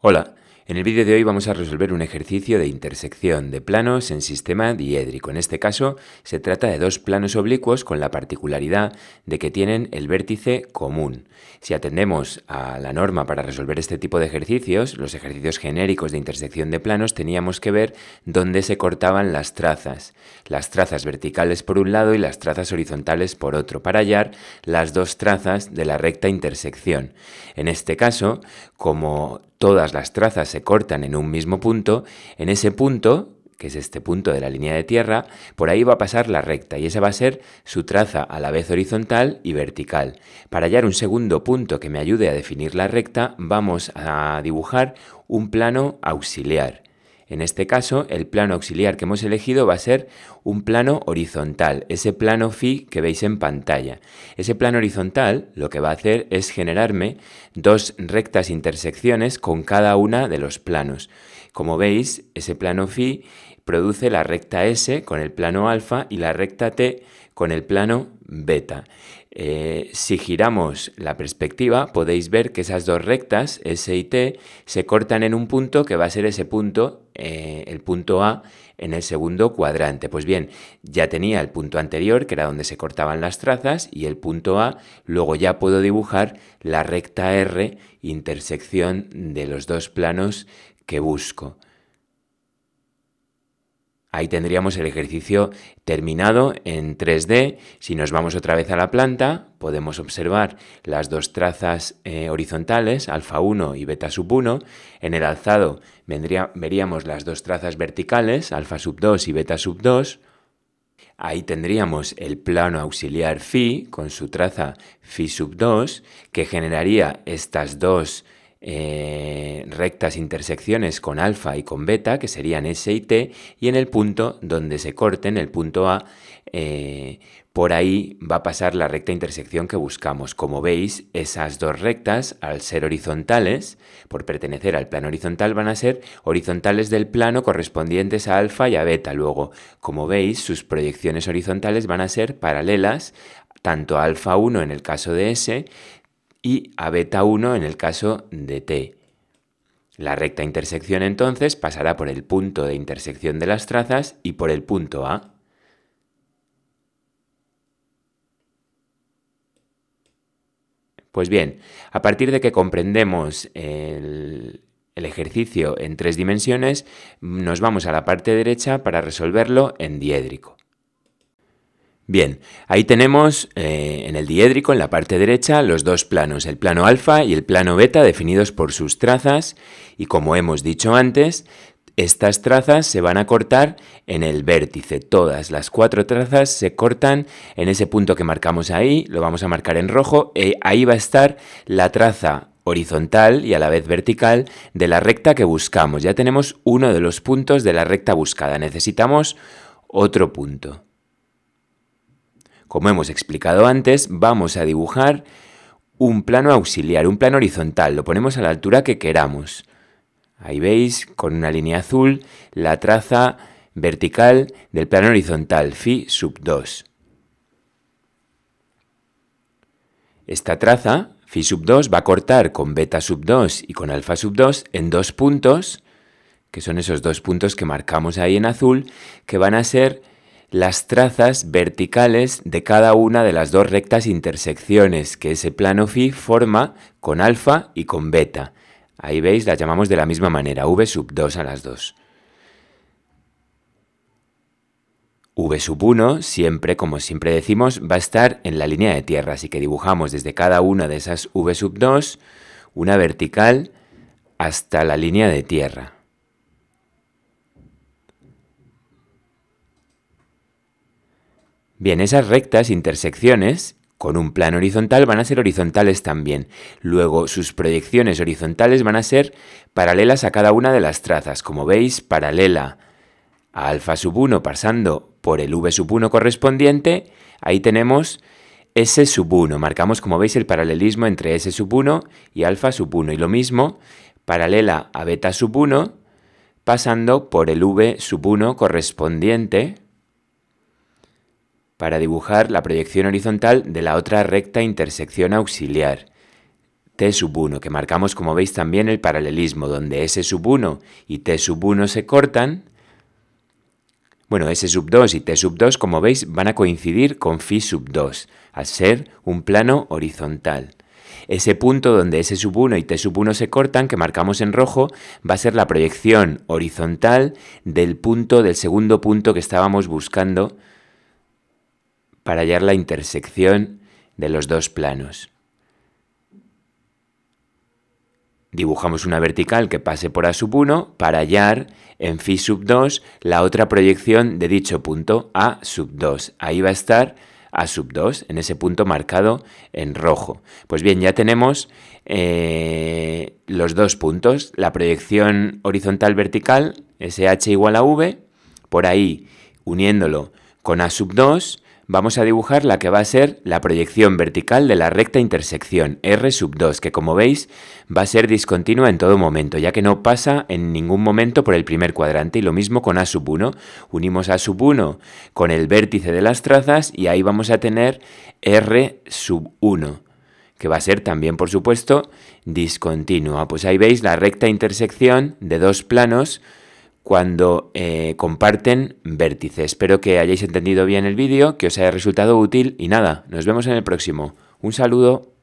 Hola, en el vídeo de hoy vamos a resolver un ejercicio de intersección de planos en sistema diédrico. En este caso se trata de dos planos oblicuos con la particularidad de que tienen el vértice común. Si atendemos a la norma para resolver este tipo de ejercicios, los ejercicios genéricos de intersección de planos teníamos que ver dónde se cortaban las trazas, las trazas verticales por un lado y las trazas horizontales por otro, para hallar las dos trazas de la recta intersección. En este caso, como todas las trazas se cortan en un mismo punto, en ese punto, que es este punto de la línea de tierra, por ahí va a pasar la recta y esa va a ser su traza a la vez horizontal y vertical. Para hallar un segundo punto que me ayude a definir la recta, vamos a dibujar un plano auxiliar. En este caso, el plano auxiliar que hemos elegido va a ser un plano horizontal, ese plano phi que veis en pantalla. Ese plano horizontal lo que va a hacer es generarme dos rectas intersecciones con cada una de los planos. Como veis, ese plano phi produce la recta S con el plano alfa y la recta T con el plano beta. Eh, si giramos la perspectiva podéis ver que esas dos rectas, S y T, se cortan en un punto que va a ser ese punto, eh, el punto A, en el segundo cuadrante. Pues bien, ya tenía el punto anterior, que era donde se cortaban las trazas, y el punto A, luego ya puedo dibujar la recta R, intersección de los dos planos que busco. Ahí tendríamos el ejercicio terminado en 3D. Si nos vamos otra vez a la planta, podemos observar las dos trazas eh, horizontales, alfa 1 y beta sub 1. En el alzado veríamos las dos trazas verticales, alfa sub 2 y beta sub 2. Ahí tendríamos el plano auxiliar phi con su traza phi sub 2, que generaría estas dos eh, rectas intersecciones con alfa y con beta, que serían S y T, y en el punto donde se corten, el punto A, eh, por ahí va a pasar la recta intersección que buscamos. Como veis, esas dos rectas, al ser horizontales, por pertenecer al plano horizontal, van a ser horizontales del plano correspondientes a alfa y a beta. Luego, como veis, sus proyecciones horizontales van a ser paralelas tanto a alfa 1 en el caso de S y a beta 1 en el caso de t. La recta intersección entonces pasará por el punto de intersección de las trazas y por el punto A. Pues bien, a partir de que comprendemos el, el ejercicio en tres dimensiones, nos vamos a la parte derecha para resolverlo en diédrico. Bien, ahí tenemos eh, en el diédrico, en la parte derecha, los dos planos, el plano alfa y el plano beta definidos por sus trazas y como hemos dicho antes, estas trazas se van a cortar en el vértice. Todas las cuatro trazas se cortan en ese punto que marcamos ahí, lo vamos a marcar en rojo, y ahí va a estar la traza horizontal y a la vez vertical de la recta que buscamos. Ya tenemos uno de los puntos de la recta buscada, necesitamos otro punto. Como hemos explicado antes, vamos a dibujar un plano auxiliar, un plano horizontal. Lo ponemos a la altura que queramos. Ahí veis, con una línea azul, la traza vertical del plano horizontal, phi sub 2. Esta traza, phi sub 2, va a cortar con beta sub 2 y con alfa sub 2 en dos puntos, que son esos dos puntos que marcamos ahí en azul, que van a ser las trazas verticales de cada una de las dos rectas intersecciones que ese plano phi forma con alfa y con beta. Ahí veis, las llamamos de la misma manera, v sub 2 a las dos. v sub 1 siempre, como siempre decimos, va a estar en la línea de tierra, así que dibujamos desde cada una de esas v sub 2 una vertical hasta la línea de tierra. Bien, esas rectas, intersecciones, con un plano horizontal van a ser horizontales también. Luego sus proyecciones horizontales van a ser paralelas a cada una de las trazas, como veis, paralela a alfa sub 1 pasando por el v sub 1 correspondiente, ahí tenemos S sub 1, marcamos como veis el paralelismo entre S sub 1 y alfa sub 1 y lo mismo paralela a beta sub 1 pasando por el v sub 1 correspondiente para dibujar la proyección horizontal de la otra recta intersección auxiliar, T sub 1, que marcamos como veis también el paralelismo, donde S sub 1 y T sub 1 se cortan. Bueno, S sub 2 y T sub 2, como veis, van a coincidir con Φ sub 2, al ser un plano horizontal. Ese punto donde S sub 1 y T sub 1 se cortan, que marcamos en rojo, va a ser la proyección horizontal del punto, del segundo punto que estábamos buscando para hallar la intersección de los dos planos. Dibujamos una vertical que pase por A sub 1 para hallar en phi sub 2 la otra proyección de dicho punto A sub 2. Ahí va a estar A sub 2 en ese punto marcado en rojo. Pues bien, ya tenemos eh, los dos puntos, la proyección horizontal vertical, SH igual a V, por ahí uniéndolo con A sub 2 vamos a dibujar la que va a ser la proyección vertical de la recta intersección R sub 2, que como veis va a ser discontinua en todo momento, ya que no pasa en ningún momento por el primer cuadrante. Y lo mismo con A sub 1. Unimos A sub 1 con el vértice de las trazas y ahí vamos a tener R sub 1 que va a ser también, por supuesto, discontinua. Pues ahí veis la recta intersección de dos planos cuando eh, comparten vértices. Espero que hayáis entendido bien el vídeo, que os haya resultado útil y nada, nos vemos en el próximo. Un saludo.